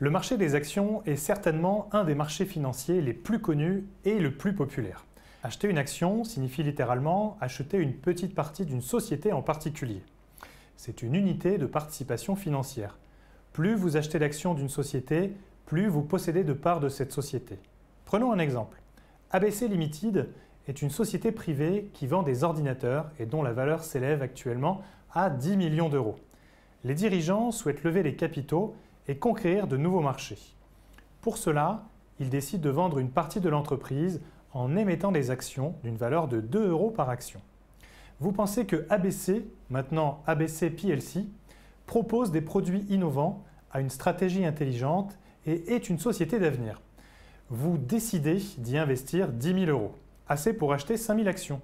Le marché des actions est certainement un des marchés financiers les plus connus et le plus populaire. Acheter une action signifie littéralement acheter une petite partie d'une société en particulier. C'est une unité de participation financière. Plus vous achetez d'actions d'une société, plus vous possédez de parts de cette société. Prenons un exemple. ABC Limited est une société privée qui vend des ordinateurs et dont la valeur s'élève actuellement à 10 millions d'euros. Les dirigeants souhaitent lever les capitaux et conquérir de nouveaux marchés. Pour cela, il décide de vendre une partie de l'entreprise en émettant des actions d'une valeur de 2 euros par action. Vous pensez que ABC, maintenant ABC PLC, propose des produits innovants, a une stratégie intelligente et est une société d'avenir. Vous décidez d'y investir 10 000 euros, assez pour acheter 5 000 actions.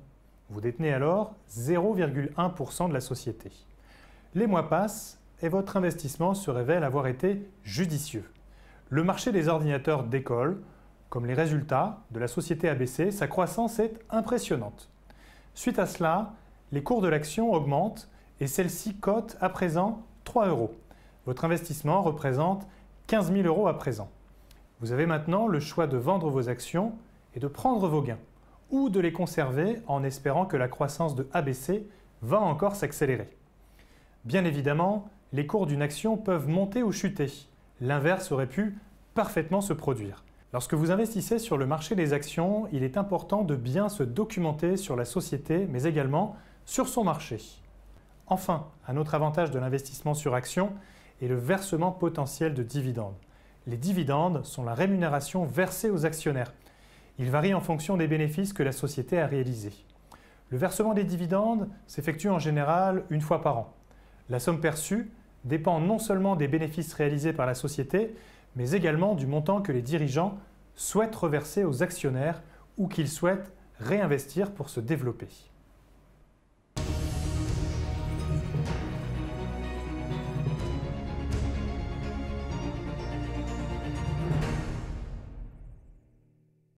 Vous détenez alors 0,1% de la société. Les mois passent votre investissement se révèle avoir été judicieux. Le marché des ordinateurs décolle, comme les résultats de la société ABC, sa croissance est impressionnante. Suite à cela, les cours de l'action augmentent et celle-ci cote à présent 3 euros. Votre investissement représente 15 000 euros à présent. Vous avez maintenant le choix de vendre vos actions et de prendre vos gains, ou de les conserver en espérant que la croissance de ABC va encore s'accélérer. Bien évidemment, les cours d'une action peuvent monter ou chuter. L'inverse aurait pu parfaitement se produire. Lorsque vous investissez sur le marché des actions, il est important de bien se documenter sur la société, mais également sur son marché. Enfin, un autre avantage de l'investissement sur actions est le versement potentiel de dividendes. Les dividendes sont la rémunération versée aux actionnaires. Ils varient en fonction des bénéfices que la société a réalisés. Le versement des dividendes s'effectue en général une fois par an. La somme perçue dépend non seulement des bénéfices réalisés par la société, mais également du montant que les dirigeants souhaitent reverser aux actionnaires ou qu'ils souhaitent réinvestir pour se développer.